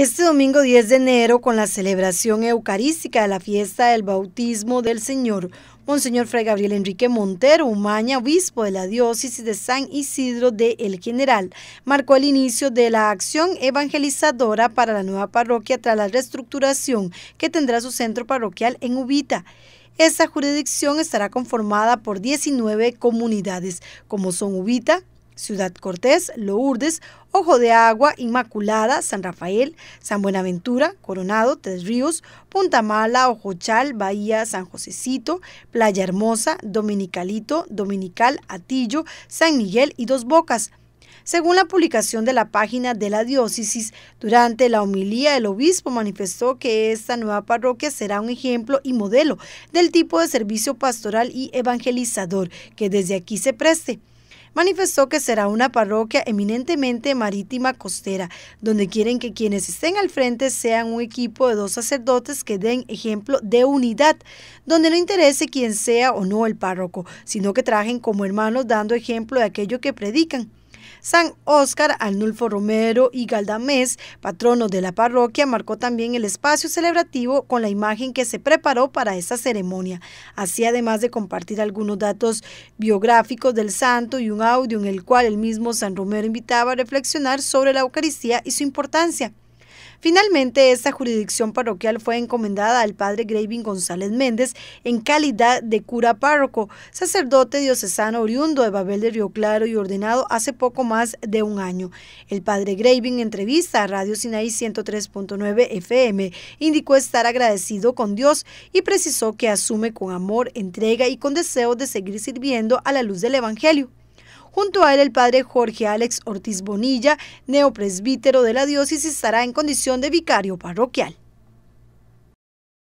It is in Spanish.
Este domingo 10 de enero, con la celebración eucarística de la fiesta del bautismo del Señor, Monseñor Fray Gabriel Enrique Montero, Umaña, obispo de la diócesis de San Isidro de El General, marcó el inicio de la acción evangelizadora para la nueva parroquia tras la reestructuración que tendrá su centro parroquial en Ubita. Esta jurisdicción estará conformada por 19 comunidades, como son Ubita, Ciudad Cortés, Lourdes, Ojo de Agua, Inmaculada, San Rafael, San Buenaventura, Coronado, Tres Ríos, Punta Mala, Ojochal, Bahía, San Josecito, Playa Hermosa, Dominicalito, Dominical, Atillo, San Miguel y Dos Bocas. Según la publicación de la página de la diócesis, durante la homilía el obispo manifestó que esta nueva parroquia será un ejemplo y modelo del tipo de servicio pastoral y evangelizador que desde aquí se preste manifestó que será una parroquia eminentemente marítima costera, donde quieren que quienes estén al frente sean un equipo de dos sacerdotes que den ejemplo de unidad, donde no interese quién sea o no el párroco, sino que trajen como hermanos dando ejemplo de aquello que predican. San Óscar, Arnulfo Romero y Galdamés, patronos de la parroquia, marcó también el espacio celebrativo con la imagen que se preparó para esa ceremonia. Así, además de compartir algunos datos biográficos del santo y un audio en el cual el mismo San Romero invitaba a reflexionar sobre la Eucaristía y su importancia. Finalmente, esta jurisdicción parroquial fue encomendada al padre Graving González Méndez en calidad de cura párroco, sacerdote diocesano oriundo de Babel de Río Claro y ordenado hace poco más de un año. El padre Graving, entrevista a Radio Sinaí 103.9 FM, indicó estar agradecido con Dios y precisó que asume con amor, entrega y con deseo de seguir sirviendo a la luz del Evangelio. Junto a él, el padre Jorge Alex Ortiz Bonilla, neopresbítero de la diócesis, estará en condición de vicario parroquial.